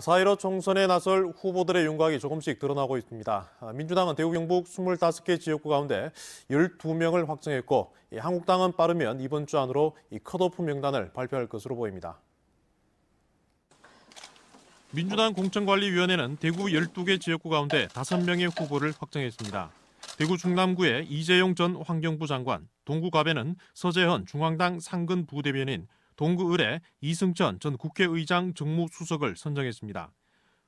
4.15 총선에 나설 후보들의 윤곽이 조금씩 드러나고 있습니다. 아, 민주당은 대구 경북 25개 지역구 가운데 12명을 확정했고 한국당은 빠르면 이번 주 안으로 컷오프 명단을 발표할 것으로 보입니다. 민주당 공천관리위원회는 대구 12개 지역구 가운데 5명의 후보를 확정했습니다. 대구 중남구의 이재용 전 환경부 장관, 동구갑에는 서재현 중앙당 상근 부대변인, 동구 의뢰 이승천 전 국회의장 정무수석을 선정했습니다.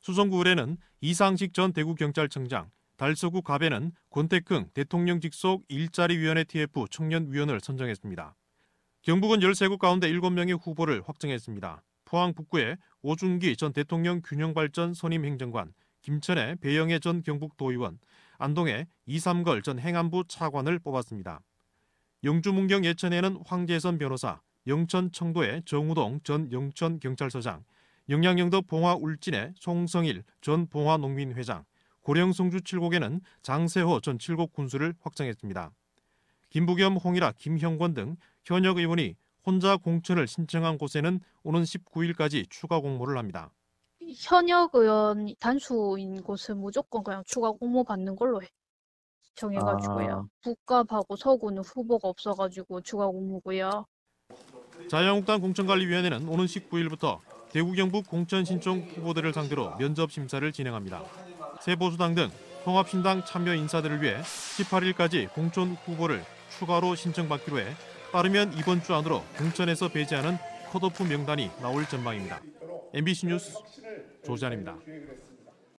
수성구 의뢰는 이상식 전 대구경찰청장, 달서구 가에는 권태흥 대통령 직속 일자리위원회 TF 청년위원을 선정했습니다. 경북은 13곳 가운데 7명의 후보를 확정했습니다. 포항 북구에 오준기 전 대통령 균형발전 선임행정관, 김천의 배영애 전 경북도의원, 안동의 이삼걸 전 행안부 차관을 뽑았습니다. 영주 문경 예천에는 황재선 변호사, 영천 청도의 정우동 전 영천경찰서장, 영양영도 봉화 울진의 송성일 전 봉화 농민회장, 고령 송주 7곡에는 장세호 전 7곡 군수를 확정했습니다. 김부겸, 홍일아, 김형권 등 현역 의원이 혼자 공천을 신청한 곳에는 오는 19일까지 추가 공모를 합니다. 현역 의원 단수인 곳은 무조건 그냥 추가 공모 받는 걸로 해. 정해가지고요. 아. 북갑하고 서구는 후보가 없어가지고 추가 공모고요. 자유한국당 공천관리위원회는 오는 19일부터 대구 경북 공천 신청 후보들을 상대로 면접 심사를 진행합니다. 세보수당 등 통합신당 참여 인사들을 위해 18일까지 공천 후보를 추가로 신청받기로 해 빠르면 이번 주 안으로 공천에서 배제하는 컷오프 명단이 나올 전망입니다. MBC 뉴스 조지안입니다.